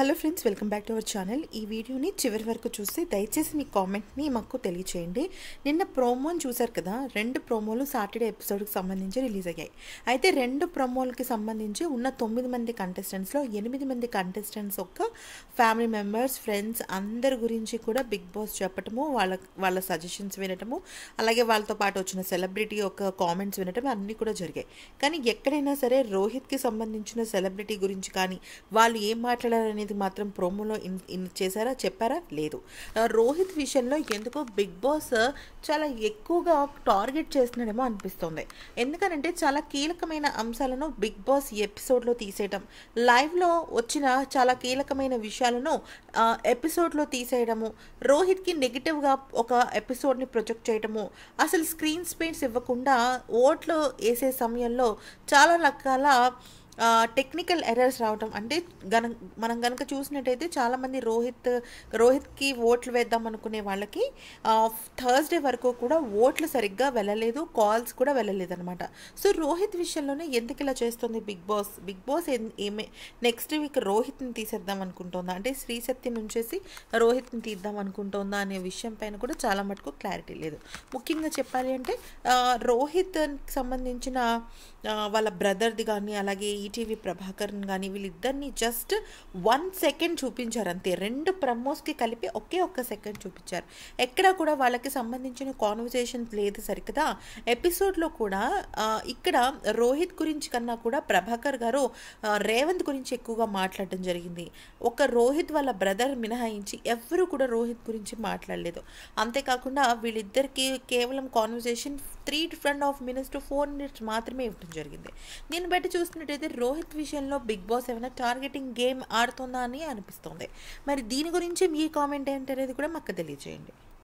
hello friends welcome back to our channel ఈ వీడియోని చివరి వరకు చూస్తే దయచేసి మీ కామెంట్ని మాకు తెలియచేయండి నిన్న ప్రోమోని చూశారు కదా రెండు ప్రోమోలు సాటర్డే ఎపిసోడ్కి సంబంధించి రిలీజ్ అయ్యాయి అయితే రెండు ప్రోమోలకి సంబంధించి ఉన్న తొమ్మిది మంది కంటెస్టెంట్స్లో ఎనిమిది మంది కంటెస్టెంట్స్ ఒక ఫ్యామిలీ మెంబర్స్ ఫ్రెండ్స్ అందరి గురించి కూడా బిగ్ బాస్ చెప్పటము వాళ్ళ వాళ్ళ సజెషన్స్ వినటము అలాగే వాళ్ళతో పాటు వచ్చిన సెలబ్రిటీ యొక్క కామెంట్స్ వినటం అన్నీ కూడా జరిగాయి కానీ ఎక్కడైనా సరే రోహిత్కి సంబంధించిన సెలబ్రిటీ గురించి కానీ వాళ్ళు ఏం మాట్లాడారనేది ఇది మాత్రం ప్రోమోలో ఇన్ చేశారా చెప్పారా లేదు రోహిత్ విషయంలో ఎందుకో బిగ్ బాస్ చాలా ఎక్కువగా టార్గెట్ చేస్తున్నాడేమో అనిపిస్తుంది ఎందుకనంటే చాలా కీలకమైన అంశాలను బిగ్ బాస్ ఎపిసోడ్లో తీసేయడం లైవ్లో వచ్చిన చాలా కీలకమైన విషయాలను ఎపిసోడ్లో తీసేయడము రోహిత్కి నెగిటివ్గా ఒక ఎపిసోడ్ని ప్రొజెక్ట్ చేయడము అసలు స్క్రీన్ స్పేస్ ఇవ్వకుండా ఓట్లు వేసే సమయంలో చాలా రకాల టెక్నికల్ ఎర్రర్స్ రావటం అంటే గన మనం కనుక చూసినట్టయితే చాలామంది రోహిత్ రోహిత్కి ఓట్లు వేద్దాం అనుకునే వాళ్ళకి థర్స్డే వరకు కూడా ఓట్లు సరిగ్గా వెళ్ళలేదు కాల్స్ కూడా వెళ్ళలేదు అనమాట సో రోహిత్ విషయంలోనే ఎందుకు ఇలా చేస్తుంది బిగ్ బాస్ బిగ్ బాస్ ఏమే నెక్స్ట్ వీక్ రోహిత్ని తీసేద్దాం అనుకుంటుందా అంటే శ్రీసత్యం నుంచేసి రోహిత్ని తీద్దాం అనుకుంటుందా అనే విషయం పైన కూడా చాలా మటుకు క్లారిటీ లేదు ముఖ్యంగా చెప్పాలి అంటే రోహిత్కి సంబంధించిన వాళ్ళ బ్రదర్ది కానీ అలాగే ఈ ఈటీవీ ప్రభాకరన్ కానీ వీళ్ళిద్దరిని జస్ట్ వన్ సెకండ్ చూపించారు అంతే రెండు ప్రమోస్కి కలిపి ఒకే ఒక్క సెకండ్ చూపించారు ఎక్కడ కూడా వాళ్ళకి సంబంధించిన కాన్వర్సేషన్స్ లేదు సరికదా ఎపిసోడ్లో కూడా ఇక్కడ రోహిత్ గురించి కన్నా కూడా ప్రభాకర్ గారు రేవంత్ గురించి ఎక్కువగా మాట్లాడటం జరిగింది ఒక రోహిత్ వాళ్ళ బ్రదర్ మినహాయించి ఎవరు కూడా రోహిత్ గురించి మాట్లాడలేదు అంతేకాకుండా వీళ్ళిద్దరికి కేవలం conversation three and half minutes to four minutes మాత్రమే ఇవ్వడం జరిగింది దీన్ని బట్టి చూసినట్టయితే రోహిత్ విషయంలో బిగ్ బాస్ ఏమైనా టార్గెటింగ్ గేమ్ ఆడుతుందా అని అనిపిస్తుంది మరి దీని గురించి మీ కామెంట్ ఏంటనేది కూడా మాకు తెలియజేయండి